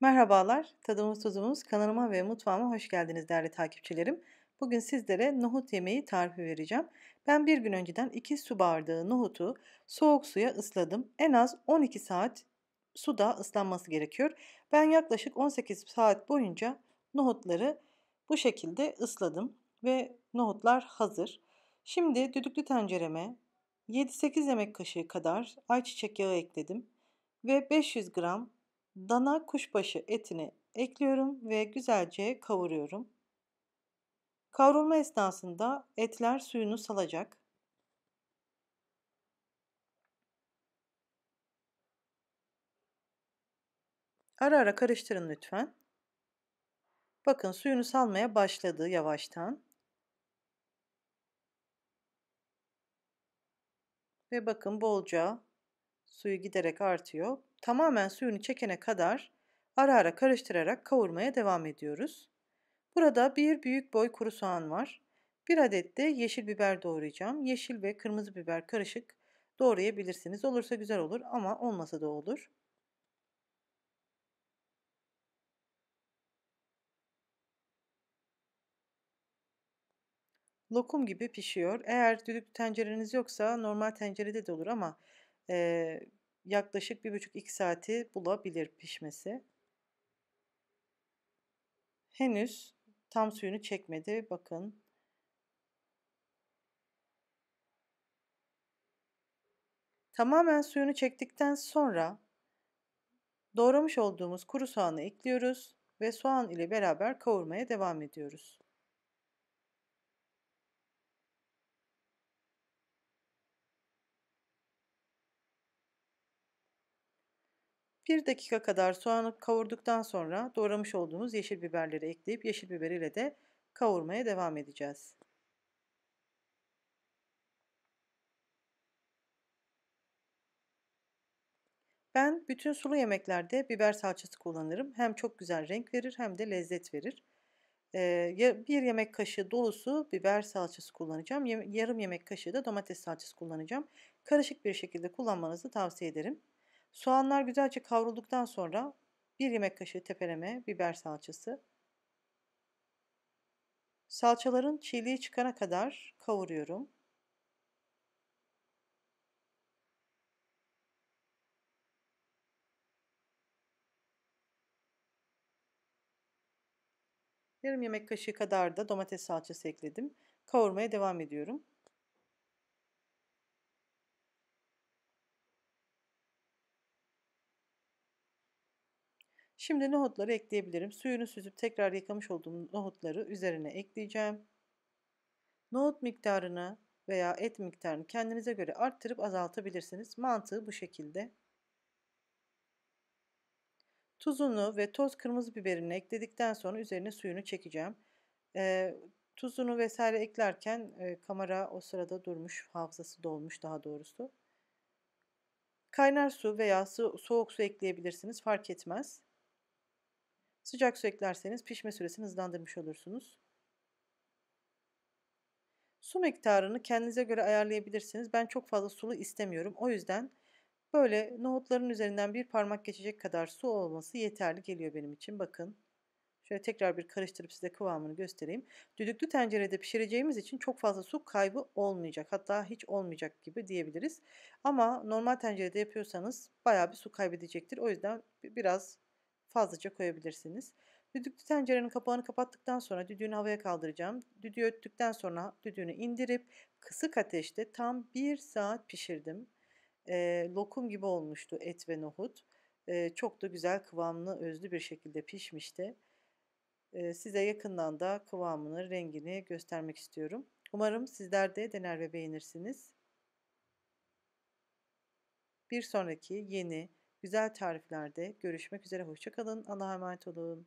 Merhabalar, Tadımız Tuzumuz kanalıma ve mutfağıma hoş geldiniz değerli takipçilerim. Bugün sizlere nohut yemeği tarifi vereceğim. Ben bir gün önceden 2 su bardağı nohutu soğuk suya ısladım. En az 12 saat suda ıslanması gerekiyor. Ben yaklaşık 18 saat boyunca nohutları bu şekilde ısladım ve nohutlar hazır. Şimdi düdüklü tencereme 7-8 yemek kaşığı kadar ayçiçek yağı ekledim ve 500 gram Dana kuşbaşı etini ekliyorum ve güzelce kavuruyorum. Kavrulma esnasında etler suyunu salacak. Ara ara karıştırın lütfen. Bakın suyunu salmaya başladı yavaştan. Ve bakın bolca Suyu giderek artıyor. Tamamen suyunu çekene kadar ara ara karıştırarak kavurmaya devam ediyoruz. Burada bir büyük boy kuru soğan var. Bir adet de yeşil biber doğrayacağım. Yeşil ve kırmızı biber karışık doğrayabilirsiniz. Olursa güzel olur ama olmasa da olur. Lokum gibi pişiyor. Eğer düdük tencereniz yoksa normal tencerede de olur ama e, yaklaşık buçuk iki saati bulabilir pişmesi. Henüz tam suyunu çekmedi. Bakın Tamamen suyunu çektikten sonra doğramış olduğumuz kuru soğanı ekliyoruz ve soğan ile beraber kavurmaya devam ediyoruz. Bir dakika kadar soğanı kavurduktan sonra doğramış olduğumuz yeşil biberleri ekleyip yeşil biber ile de kavurmaya devam edeceğiz. Ben bütün sulu yemeklerde biber salçası kullanırım. Hem çok güzel renk verir hem de lezzet verir. Ee, bir yemek kaşığı dolusu biber salçası kullanacağım. Yarım yemek kaşığı da domates salçası kullanacağım. Karışık bir şekilde kullanmanızı tavsiye ederim. Soğanlar güzelce kavrulduktan sonra bir yemek kaşığı tepeleme biber salçası. Salçaların çiğliği çıkana kadar kavuruyorum. Yarım yemek kaşığı kadar da domates salçası ekledim. Kavurmaya devam ediyorum. Şimdi nohutları ekleyebilirim. Suyunu süzüp tekrar yıkamış olduğum nohutları üzerine ekleyeceğim. Nohut miktarını veya et miktarını kendinize göre arttırıp azaltabilirsiniz. Mantığı bu şekilde. Tuzunu ve toz kırmızı biberini ekledikten sonra üzerine suyunu çekeceğim. E, tuzunu vesaire eklerken e, kamera o sırada durmuş, hafızası dolmuş daha doğrusu. Kaynar su veya su, soğuk su ekleyebilirsiniz fark etmez. Sıcak su eklerseniz pişme süresini hızlandırmış olursunuz. Su miktarını kendinize göre ayarlayabilirsiniz. Ben çok fazla sulu istemiyorum. O yüzden böyle nohutların üzerinden bir parmak geçecek kadar su olması yeterli geliyor benim için. Bakın. Şöyle tekrar bir karıştırıp size kıvamını göstereyim. Düdüklü tencerede pişireceğimiz için çok fazla su kaybı olmayacak. Hatta hiç olmayacak gibi diyebiliriz. Ama normal tencerede yapıyorsanız bayağı bir su kaybedecektir. O yüzden biraz fazlaca koyabilirsiniz. Düdüklü tencerenin kapağını kapattıktan sonra düdüğünü havaya kaldıracağım. Düdüğü öttükten sonra düdüğünü indirip kısık ateşte tam bir saat pişirdim. E, lokum gibi olmuştu et ve nohut. E, çok da güzel kıvamlı özlü bir şekilde pişmişti. E, size yakından da kıvamını, rengini göstermek istiyorum. Umarım sizler de dener ve beğenirsiniz. Bir sonraki yeni Güzel tariflerde görüşmek üzere. Hoşçakalın. Allah'a emanet olun.